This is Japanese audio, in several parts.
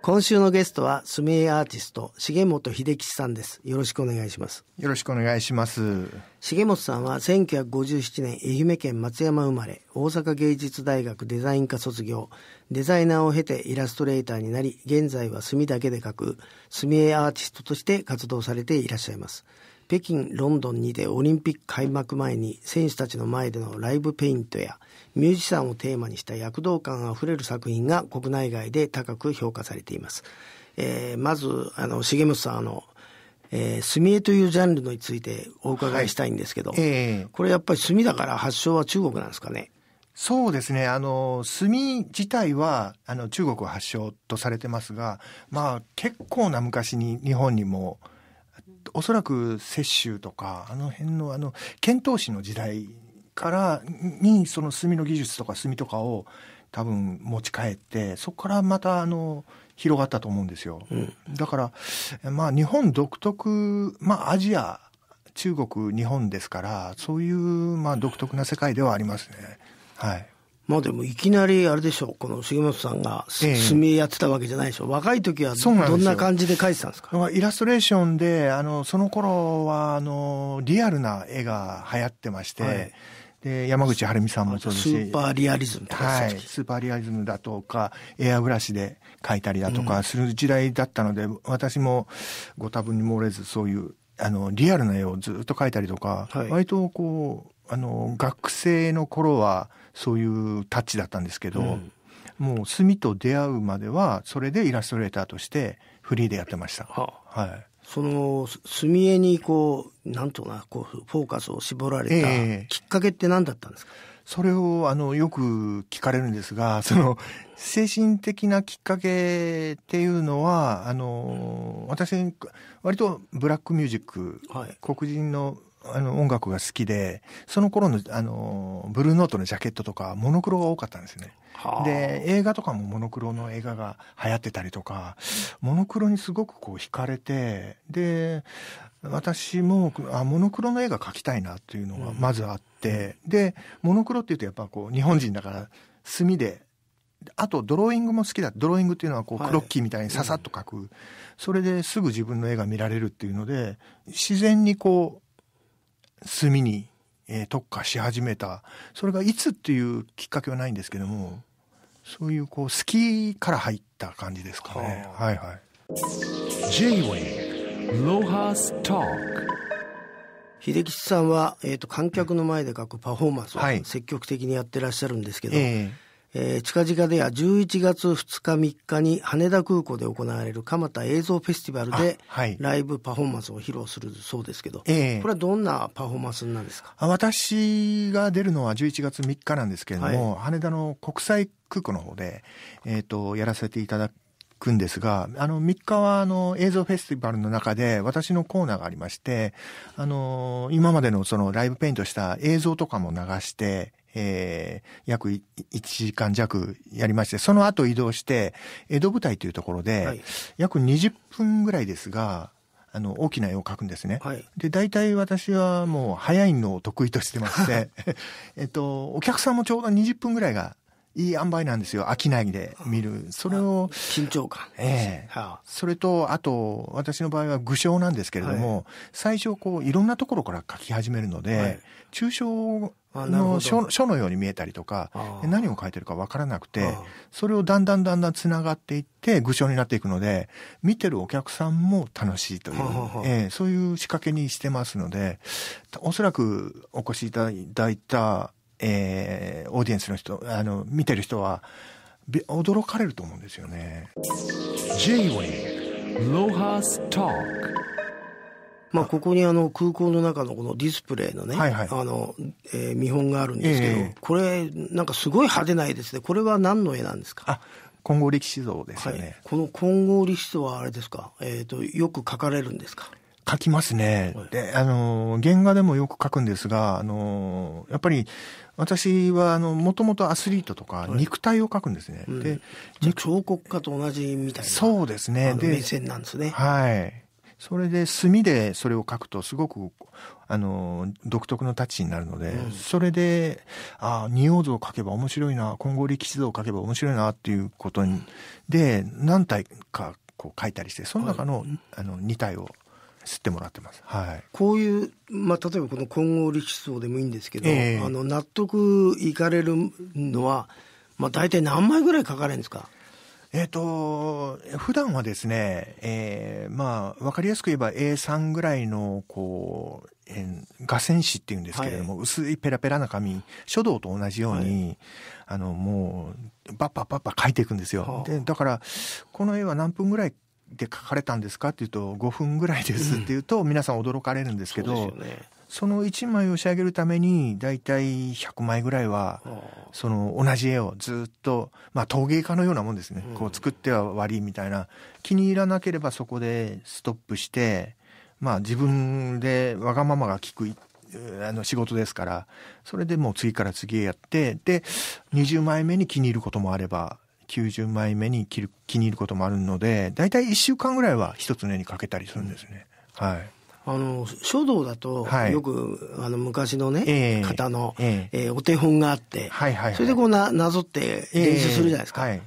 今週のゲストはスミエアーティスト重本秀吉さんですよろしくお願いしますよろしくお願いします重本さんは1957年愛媛県松山生まれ大阪芸術大学デザイン科卒業デザイナーを経てイラストレーターになり現在は墨だけで描く墨絵アーティストとして活動されていらっしゃいます北京、ロンドンにてオリンピック開幕前に選手たちの前でのライブペイントやミュージシャンをテーマにした躍動感あふれる作品が国内外で高く評価されています。えー、まず、あの、重本さん、あの、えー、墨絵というジャンルについてお伺いしたいんですけど、はいえー、これやっぱり墨だから発祥は中国なんですかねそうですね。あの、墨自体は、あの、中国発祥とされてますが、まあ、結構な昔に日本にも、おそらく雪舟とかあの辺のあの遣唐使の時代からにその墨の技術とか墨とかを多分持ち帰ってそこからまたあの広がったと思うんですよ、うん、だからまあ日本独特まあアジア中国日本ですからそういうまあ独特な世界ではありますねはい。まあでもいきなりあれでしょう、この重本さんが墨絵やってたわけじゃないでしょう、え若い時はどんな感じで描いてたんですかイラストレーションで、あのその頃はあのリアルな絵が流行ってまして、はい、で山口晴美さんもそうですし、スーパーリアリズムとか、はい、スーパーリアリズムだとか、エアブラシで描いたりだとかする時代だったので、うん、私もご多分に漏れず、そういうあのリアルな絵をずっと描いたりとか、はい、割とこう、あの学生の頃はそういうタッチだったんですけど、うん、もう墨と出会うまではそれでイラストレーターとしてフリーでやってました。はあ、はいその墨絵にこうなんとかこうフォーカスを絞られたきっかけって何だったんですか、ええ、それをあのよく聞かれるんですがその精神的なきっかけっていうのはあの、うん、私割とブラックミュージック、はい、黒人のあの音楽が好きで、その頃のあのブルーノートのジャケットとかモノクロが多かったんですね。で、映画とかもモノクロの映画が流行ってたりとか、モノクロにすごくこう惹かれて、で、私もあモノクロの絵が描きたいなっていうのがまずあって、うん、で、モノクロっていうとやっぱこう日本人だから墨であとドローイングも好きだドローイングっていうのはこうクロッキーみたいにささっと描く、はいうん、それですぐ自分の絵が見られるっていうので自然にこう墨に、えー、特化し始めたそれがいつっていうきっかけはないんですけどもそういうこう好きから入った感じですかね。は、はい、はい J-Way ロハストーク秀吉さんは、えーと、観客の前で書くパフォーマンスを積極的にやってらっしゃるんですけど、はいえー、近々では11月2日3日に羽田空港で行われる蒲田映像フェスティバルでライブパフォーマンスを披露するそうですけど、はい、これはどんなパフォーマンスなんですか、私が出るのは11月3日なんですけれども、はい、羽田の国際空港の方で、えーと、やらせていただくくんですが、あの、3日はあの、映像フェスティバルの中で私のコーナーがありまして、あの、今までのそのライブペイントした映像とかも流して、えー、約1時間弱やりまして、その後移動して、江戸舞台というところで、はい、約20分ぐらいですが、あの、大きな絵を描くんですね。はい、で、大体私はもう早いのを得意としてまして、えっと、お客さんもちょうど20分ぐらいがいい塩梅なんですよ。飽きないで見る。それを。緊張感。ええー、それと、あと、私の場合は具象なんですけれども、はい、最初、こう、いろんなところから書き始めるので、抽、象、の書書のように見えたりとか、何を書いてるかわからなくて、それをだんだんだんだん繋がっていって、具象になっていくので、見てるお客さんも楽しいという、えー、そういう仕掛けにしてますので、おそらくお越しいただいたえー、オーディエンスの人、あの、見てる人は、驚かれると思うんですよね。まあ、ここにあの空港の中のこのディスプレイのね、はいはい、あの、えー、見本があるんですけど、えー、これ、なんかすごい派手な絵ですね。これは何の絵なんですかあ、金剛力士像ですね、はい、この金剛力士像はあれですか、えーと、よく描かれるんですか描きますね、であの原画でもよく描くんですがあのやっぱり私はあの、もともとアスリートとか肉体を描くんですね。はい、で、うん、彫刻家と同じみたいなそうですねで、目線なんですね。はい。それで墨でそれを描くとすごくあの独特のタッチになるので、うん、それでああ仁王像を描けば面白いな金剛力士像を描けば面白いなっていうことに、うん、で何体かこう描いたりしてその中のはい、あの2体を吸ってもらってます。はい。こういう、まあ、例えばこの混合力士層でもいいんですけど、えー、あの、納得いかれるのは、まあ、大体何枚ぐらい書かれるんですかえっ、ー、と、普段はですね、えー、まあ、わかりやすく言えば A3 ぐらいの、こう、えー、画線紙っていうんですけれども、はい、薄いペラペラな紙、書道と同じように、はい、あの、もう、バッパバッパ書いていくんですよ。で、だから、この絵は何分ぐらいで書かれたんですかっていうと5分ぐらいですっていうと皆さん驚かれるんですけど、うんそね、その1枚を仕上げるために大体100枚ぐらいはその同じ絵をずっと、まあ、陶芸家のようなもんですね、うん、こう作っては悪いみたいな気に入らなければそこでストップして、まあ、自分でわがままが利くあの仕事ですからそれでもう次から次へやってで20枚目に気に入ることもあれば90枚目に切る気に入ることもあるので大体1週間ぐらいは一つの絵にかけたりするんですね。はいあの書道だと、よく、あの昔のね、えー、方の、えー、えー、お手本があって、はいはいはい、それでこうななぞって練習するじゃないですか、えーはい、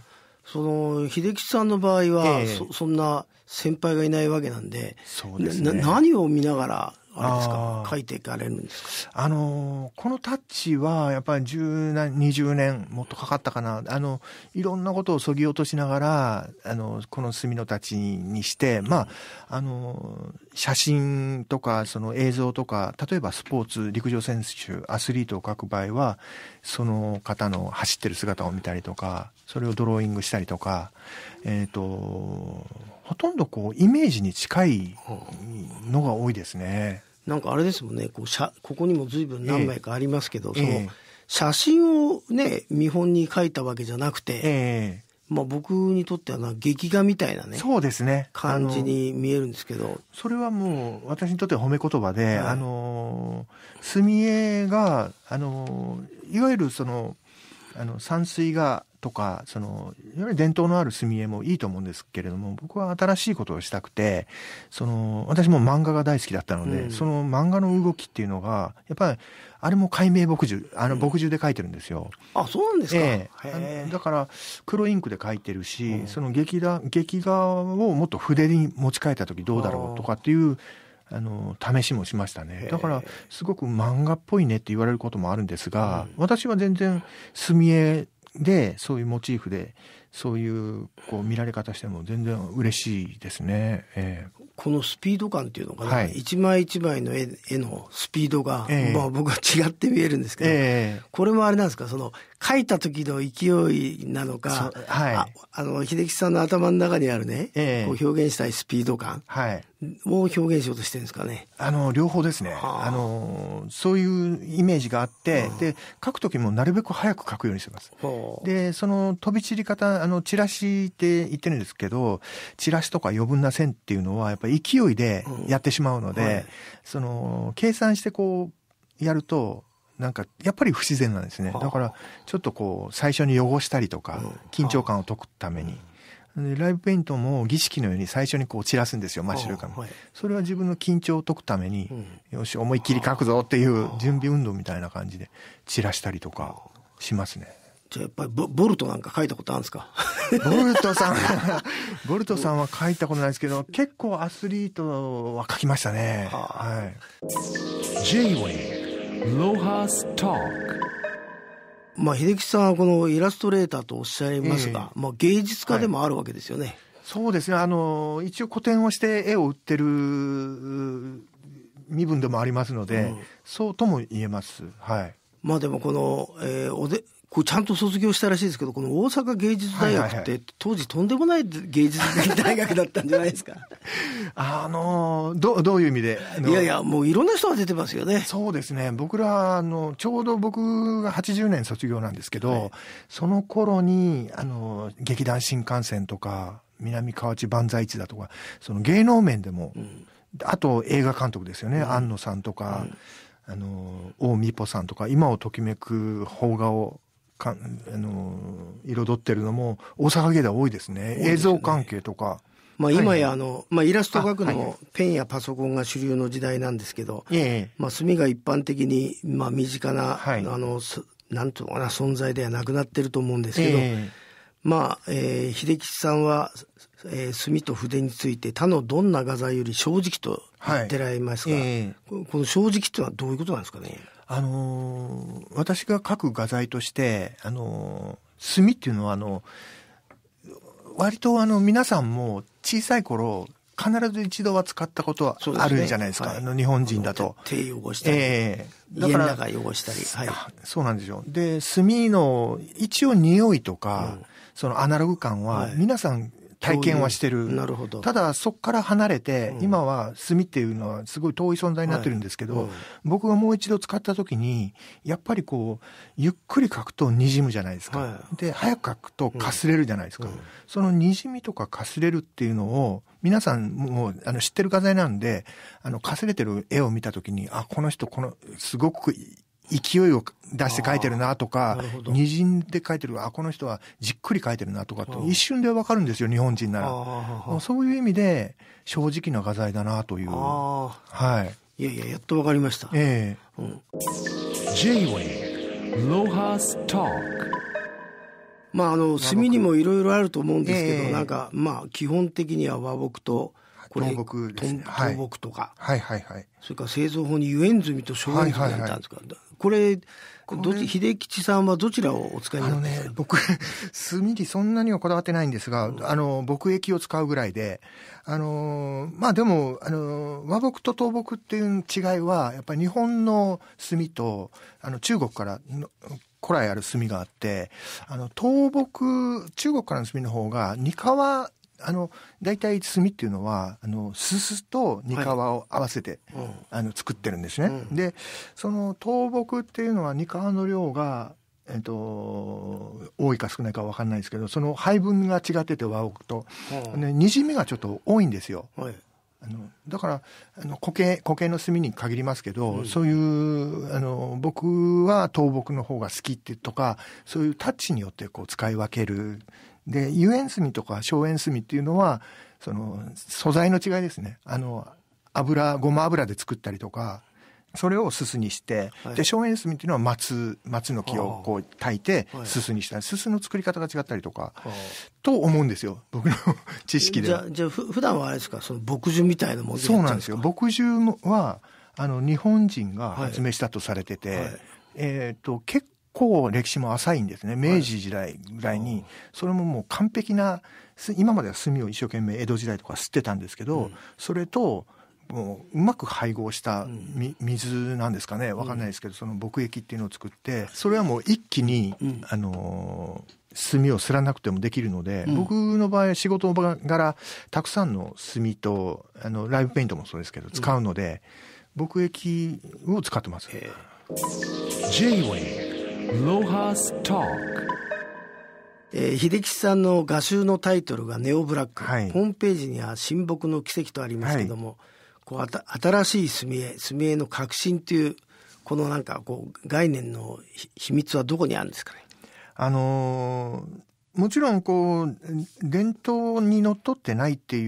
その秀吉さんの場合は、えー、そそんな先輩がいないわけなんで、そうね、な何を見ながらあれですか書いていかれるんですあのこのタッチはやっぱり十0二20年もっとかかったかなあのいろんなことをそぎ落としながらあのこの墨のタッチにしてまああの写真とかその映像とか例えばスポーツ陸上選手アスリートを描く場合はその方の走ってる姿を見たりとかそれをドローイングしたりとか、えっ、ー、と、ほとんどこう、イメージに近いのが多いですね。なんかあれですもんね、こう写ここにも随分何枚かありますけど、えー、その写真をね、見本に書いたわけじゃなくて、えーまあ、僕にとってはな劇画みたいなねそうですね感じに見えるんですけどそれはもう私にとって褒め言葉で、はい、あの墨絵があのいわゆるそのあの山水画とか、その、いわゆる伝統のある墨絵もいいと思うんですけれども、僕は新しいことをしたくて、その、私も漫画が大好きだったので、うん、その漫画の動きっていうのが、やっぱり、あれも解明墨汁、あの、墨汁で書いてるんですよ。うん、あ、そうなんですか、ええ、だから、黒インクで書いてるし、うん、その劇画、劇画をもっと筆に持ち替えた時どうだろうとかっていう、あの試しもしましたねだからすごく漫画っぽいねって言われることもあるんですが、うん、私は全然墨絵でそういうモチーフでそういうこう見られ方しても全然嬉しいですね、えー、このスピード感っていうのかな、はい、一枚一枚の絵のスピードが、えー、まあ、僕は違って見えるんですけど、えー、これもあれなんですかその書いた時の勢いなのか、はい、ああの秀樹さんの頭の中にあるね、えー、こう表現したいスピード感を表現しようとしてるんですかね。あの両方ですね、あ、あのそういうイメージがあって、あ、で書く時もなるべく早く書くようにしてます。でその飛び散り方あのチラシって言ってるんですけどチラシとか余分な線っていうのはやっぱり勢いでやってしまうので、うんはい、その計算してこうやるとなんかやっぱり不自然なんですねだからちょっとこう最初に汚したりとか緊張感を解くために。ライブペイントも儀式のように最初にこう散らすんですよ、真っ白紙、はい。それは自分の緊張を解くために、うん、よし、思いっきり書くぞっていう準備運動みたいな感じで散らしたりとかしますね。じゃあやっぱりボボルトなんか書いたことあるんですかボルトさん、ボルトさんは書いたことないですけど、結構アスリートは書きましたね。はい。J-Way まあ、秀吉さんはこのイラストレーターとおっしゃいますが、えー、まあ、芸術家でもあるわけですよね。はい、そうですねあの一応古典をして絵を売ってる身分でもありますので、うん、そうとも言えます。はいまあでもこの、えー、おでこれちゃんと卒業したらしいですけどこの大阪芸術大学って当時とんでもない芸術大学だったんじゃないですか あのどどういう意味でいやいやもういろんな人が出てますよねそうですね僕らあのちょうど僕が80年卒業なんですけど、はい、その頃にあの劇団新幹線とか南河内万歳市だとかその芸能面でも、うん、あと映画監督ですよね、庵、うん、野さんとか、うん、あの大美穂さんとか今をときめく邦画をかあの彩ってるのも大阪芸大多いですね、ね、映像関係とか。まあ、今やあの、はいはい、まあ、イラスト描くのもペンやパソコンが主流の時代なんですけど、はいまあ、墨が一般的に、まあ、身近な、はい、あのすなんとかな存在ではなくなってると思うんですけど、えー、まあ、えー、秀吉さんは、えー、墨と筆について他のどんな画材より正直と言ってられますが、はいえー、この正直っていうのはどういうことなんですかね。あのー、私が書く画材として、あのー、墨っていうのはあの割とあの皆さんも小さい頃必ず一度は使ったことはあるじゃないですか、すねはい、あの日本人だと。手汚したり、えー、だから中汚したり、はい、そうなんですよ。で、炭の一応匂いとか、うん、そのアナログ感は、皆さん体験はしてる。なるほど。ただ、そこから離れて、うん、今は炭っていうのはすごい遠い存在になってるんですけど、はいうん、僕がもう一度使った時に、やっぱりこう、ゆっくり書くとにじむじゃないですか。はい、で、早く書くとかすれるじゃないですか。うん、その滲みとかかすれるっていうのを、皆さんもうあの知ってる画材なんで、あの、かすれてる絵を見た時に、あ、この人、この、すごく勢いを出して書いてるなとか、にじんで書いてる、あ、この人はじっくり書いてるなとかて、一瞬でわかるんですよ、日本人なら。そういう意味で、正直な画材だなという。はい。いやいや、やっとわかりました。ええー。J-Way ロハストークまああの墨にもいろいろあると思うんですけど、えー、なんかまあ基本的には和木とこれ木ですね。木とか、はい、はいはいそれから製造法に油煙済みと醤油書いてあるんですか、はいはいはいこれ、どっち、秀吉さんはどちらをお使いになるんですか、ね、僕、炭 にそんなにはこだわってないんですが、あの、木液を使うぐらいで、あの、まあでも、あの、和木と倒木っていう違いは、やっぱり日本の炭と、あの、中国から古来ある炭があって、あの、倒木、中国からの炭の方が、二川あの大体炭っていうのはあのすすとにかわを合わせて、はい、あの作ってるんですね。うん、でその倒木っていうのはにかわの量がえっと、多いか少ないか分かんないですけどその配分が違ってて和奥と、うん、ね、にじみがちょっと多いんですよ。はいあのだからあの固形固形の炭に限りますけど、うん、そういうあの僕は倒木の方が好きってとかそういうタッチによってこう使い分けるで、遊園炭とか荘園炭っていうのは、その素材の違いですね。あの、油、ごま油で作ったりとか、それをすすにして、はい、で、荘園炭っていうのは松、松の木をこう炊いて、すすにしたり、すすの作り方が違ったりとか、と思うんですよ。僕の 知識で。じゃあ、じゃあふ普段はあれですか、その牧樹みたいなものそうなんですよ。牧樹は、あの、日本人が発明したとされてて、はいはい、えっ、ー、と、結構歴史も浅いんですね明治時代ぐらいに、はい、それももう完璧な今までは炭を一生懸命江戸時代とか吸ってたんですけど、うん、それともううまく配合した水なんですかね分かんないですけど、その牧液っていうのを作ってそれはもう一気に、うん、あの炭をすらなくてもできるので、うん、僕の場合仕事柄たくさんの炭とあのライブペイントもそうですけど使うので、うん、液を使ってます。j w ロハえー、秀吉さんの画集のタイトルが「ネオブラック」はい、ホームページには「親睦の奇跡」とありますけども、はい、こうあた新しい墨絵墨絵の革新というこのなんかこう概念の秘密はどこにあるんですかねあのー、もちろんこう伝統にのっとってないってい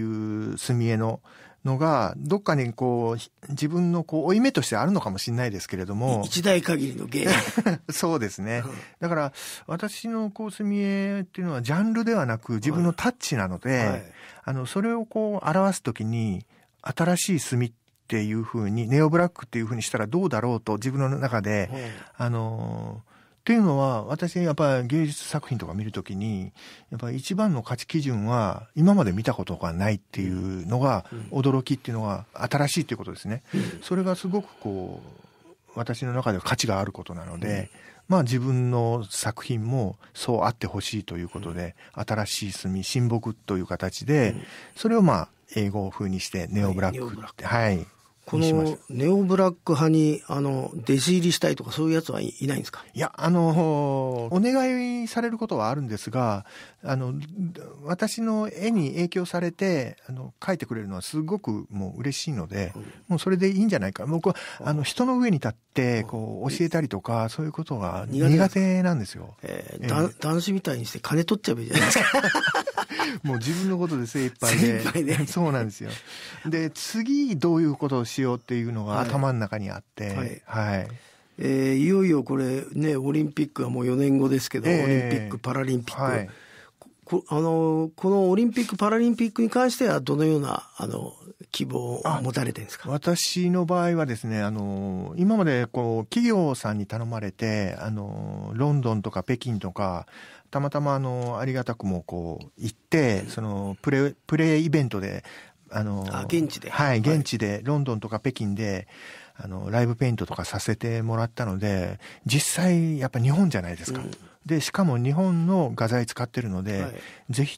う墨絵ののが、どっかにこう、自分のこう、負い目としてあるのかもしれないですけれども。一代限りの芸。そうですね。うん、だから、私のこう、墨絵っていうのはジャンルではなく、自分のタッチなので、はいはい、あの、それをこう、表すときに、新しい墨っていうふうに、ネオブラックっていうふうにしたらどうだろうと、自分の中で、はい、あのーっていうのは、私、やっぱり芸術作品とか見るときに、やっぱ一番の価値基準は、今まで見たことがないっていうのが、驚きっていうのが、新しいっていうことですね。それがすごくこう、私の中では価値があることなので、まあ自分の作品もそうあってほしいということで、新しい墨、新木という形で、それをまあ英語風にしてネオブラックって、はい。このネオブラック派にあの弟子入りしたいとかそういうやつはいないんですかいやあのお願いされることはあるんですがあの私の絵に影響されてあの描いてくれるのはすごくもう嬉しいので、うん、もうそれでいいんじゃないか僕はあの人の上に立ってこう教えたりとかそういうことが苦手なんですよ。えー、えー、男子みたいにして金取っちゃえばいいじゃないですか。もう自分のことで精一杯で。精一杯で。そうなんですよ。で次どういうことをし必要っていうのが頭の中にあって、はい、はい、えー、いよいよこれねオリンピックはもう4年後ですけど、えー、オリンピック・パラリンピック、はい、こあのこのオリンピック・パラリンピックに関してはどのようなあの希望を持たれてるんですか私の場合はですねあの今までこう企業さんに頼まれてあのロンドンとか北京とかたまたまあのありがたくもこう行ってそのプレプレイイベントであのあ現地ではい現地で、ロンドンとか北京であのライブペイントとかさせてもらったので実際やっぱ日本じゃないですか、うん、でしかも日本の画材使ってるので、はい、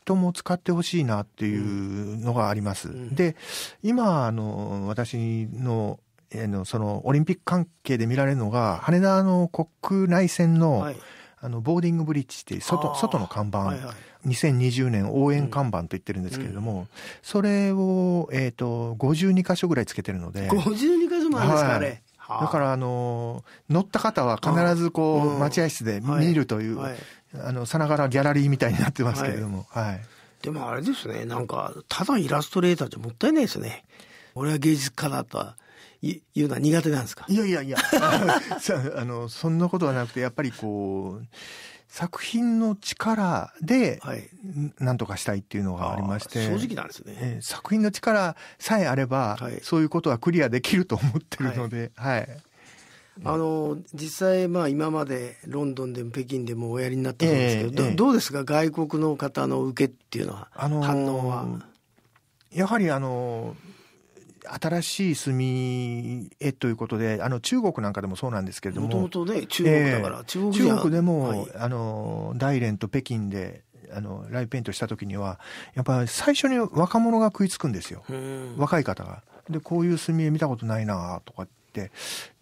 とも使ってほしいなっていうのがあります、うん、で今あの私のえのそのオリンピック関係で見られるのが羽田の国内線の、はい、あのボーディングブリッジって外外の看板、はいはい、2020年応援看板と言ってるんですけれども、うんうん、それを、えーと、52箇所ぐらいつけてるので52箇所もあるんですか、あれ、だからあの乗った方は必ずこう待合室で見るという、はいはい、あのさながらギャラリーみたいになってますけれども、はい、はい、でもあれですねなんかただイラストレーターじゃもったいないですね俺は芸術家だった。言うのは苦手なんですかいやいやいや あのそんなことはなくてやっぱりこう作品の力で何とかしたいっていうのがありまして、はい、正直なんですね、作品の力さえあれば、はい、そういうことはクリアできると思ってるので、はい、はいあの実際、まあ、今までロンドンでも北京でもおやりになったんですけど、えーえー、どうですか、外国の方の受けっていうのは、あの反応は。やはりあの新しい住み絵ということで、あの中国なんかでもそうなんですけれども、もともとね、中国だから、えー、中国中国でも、はい、あの大連と北京であのライブペイントした時には、やっぱり最初に若者が食いつくんですよ、若い方が。で、こういう墨絵見たことないなとかって、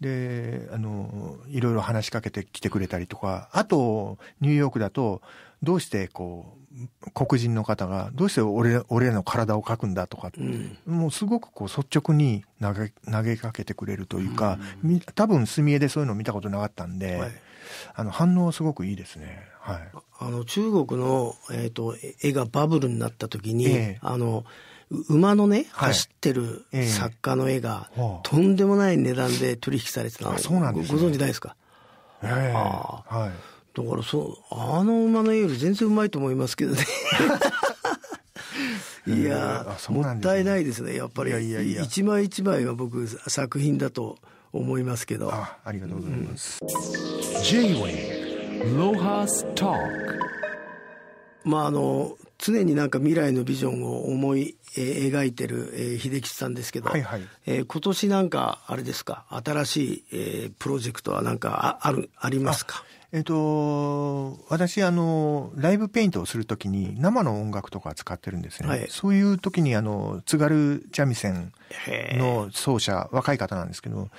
であのいろいろ話しかけてきてくれたりとか、あと、ニューヨークだと、どうしてこう、黒人の方が、どうして俺、俺の体を描くんだとか、うん、もうすごくこう率直に投げ、投げかけてくれるというか、うん、多分墨絵でそういうの見たことなかったんで、はい、あの、反応すごくいいですね。はい。あの、中国の、えっ、ー、と、絵がバブルになった時に、えー、あの、馬のね、はい、走ってる作家の絵が、えー、とんでもない値段で取引されてたの、そうなんです、ね、ご存知ないですかええはい。だからそう、あの馬のより全然うまいと思いますけどね。いや、ね、もったいないですね、やっぱり。一枚一枚は僕、作品だと思いますけど。あありがとうございます。J-Way ロハスク。まああの、常になんか未来のビジョンを思い、えー、描いてる、えー、秀吉さんですけど、はいはい、えー、今年なんかあれですか新しい、えー、プロジェクトはなんかああるありますかえっ、と、私、あの、ライブペイントをするときに生の音楽とか使ってるんですね。はい、そういうときに、あの、津軽三味線の奏者、若い方なんですけど、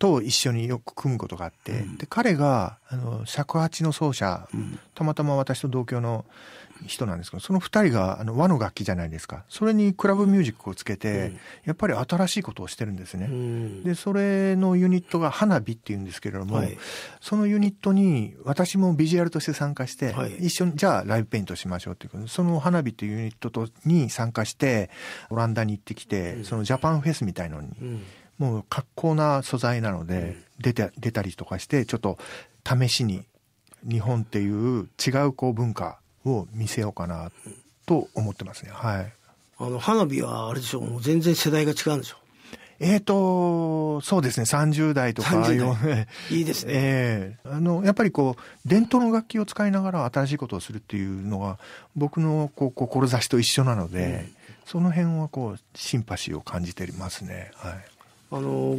と一緒によく組むことがあって、うん、で、彼が、あの、尺八の奏者、たまたま私と同郷の人なんですけど、その二人があの和の楽器じゃないですか。それにクラブミュージックをつけて、うん、やっぱり新しいことをしてるんですね。うん、で、それのユニットが花火っていうんですけれども、はい、そのユニットに私もビジュアルとして参加して、はい、一緒に、じゃあライブペイントしましょうっていうことその花火っていうユニットとに参加して、オランダに行ってきて、うん、そのジャパンフェスみたいのに、もう格好な素材なので、出て、出たりとかして、ちょっと試しに、日本っていう違うこう文化を見せようかなと思ってますね。はい。あの、花火はあれでしょう、もう全然世代が違うんでしょう。えっ、ー、と、そうですね、30代とかいいですね。ええー、あの、やっぱりこう、伝統の楽器を使いながら新しいことをするっていうのは、僕のこう志と一緒なので、うん、その辺はこう、シンパシーを感じてますね。はい。あの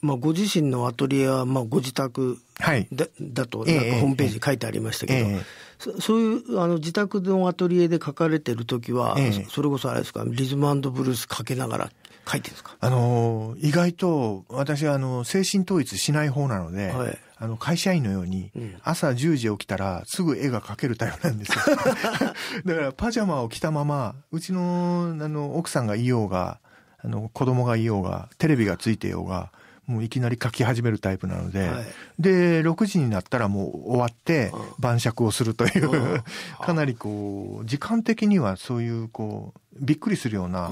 まあ、ご自身のアトリエは、まあ、ご自宅だ,、はい、だだとなんかホームページに書いてありましたけど、ええそ、そういうあの自宅のアトリエで書かれてる時は、え、それこそあれですかリズムブルースかけながら書いてるんですかあの意外と私はあの精神統一しない方なので、はい、あの会社員のように、朝10時起きたらすぐ絵が描けるタイプなんですよ だからパジャマを着たままうちのあの奥さんがいようがあの子供がいようがテレビがついてようがもういきなり書き始めるタイプなので、はい、で6時になったらもう終わって晩酌をするという、うん、かなりこう時間的にはそういうこうびっくりするような。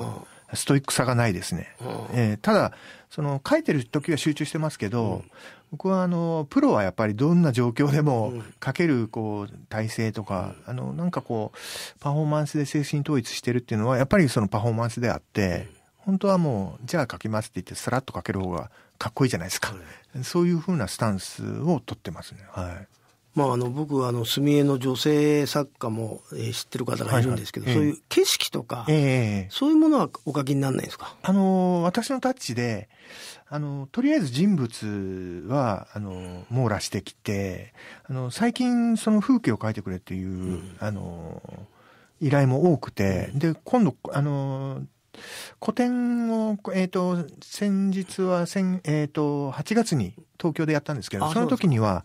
ストイックさがないですね。うん、えー、ただ、その書いてる時は集中してますけど、うん、僕はあの、プロはやっぱりどんな状況でも書けるこう、体制とか、うん、あの、なんかこう、パフォーマンスで精神統一してるっていうのは、やっぱりそのパフォーマンスであって、本当はもうじゃあ書きますって言ってさらっと書ける方がかっこいいじゃないですか、そういうふうなスタンスを取ってますね。はいまあ、あの僕はあの墨絵の女性作家も、えー、知ってる方がいるんですけど、はいはい、そういう景色とか、えー、そういうものはお書きにならないですか、あの私のタッチであのとりあえず人物はあの網羅してきてあの最近その風景を描いてくれっていう、うん、あの依頼も多くて、うん、で今度あの古典を、えっ、ー、と、先日は、先、えっ、ー、と、8月に東京でやったんですけど、その時には、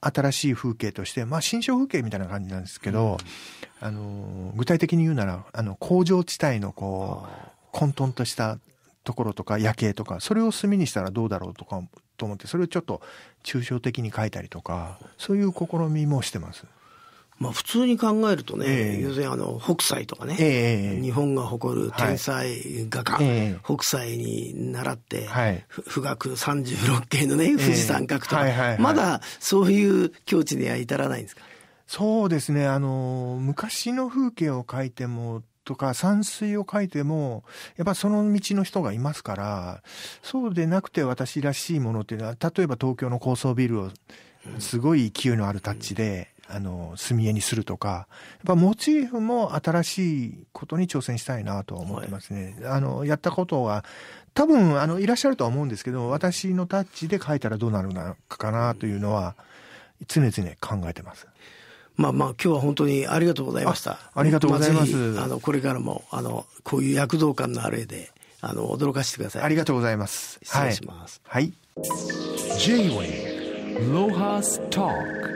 新しい風景として、まあ、新商風景みたいな感じなんですけど、うん、あの、具体的に言うなら、あの、工場地帯のこう、混沌としたところとか夜景とか、それを墨にしたらどうだろうとか、と思って、それをちょっと抽象的に書いたりとか、そういう試みもしてます。まあ、普通に考えるとね、要するにあの北斎とかね、えー、日本が誇る天才画家、はい北斎に習って、富岳三十六景のね富士山描くとか、はいはいはい、まだそういう境地には至らないんですかそうですねあの昔の風景を描いてもとか山水を描いてもやっぱその道の人がいますからそうでなくて私らしいものっていうのは例えば東京の高層ビルをすごい勢いのあるタッチで。あの、墨絵にするとか、やっぱモチーフも新しいことに挑戦したいなとは思ってますね。はい、あの、やったことは、多分、あの、いらっしゃるとは思うんですけど、私のタッチで書いたらどうなるのかなというのは、常々考えてます。まあまあ今日は本当にありがとうございました。ありがとうございます。まあ、あのこれからもあのこういう躍動感のある絵であの驚かしてください。ありがとうございます。失礼します。はい。はい、J-Way ロハストーク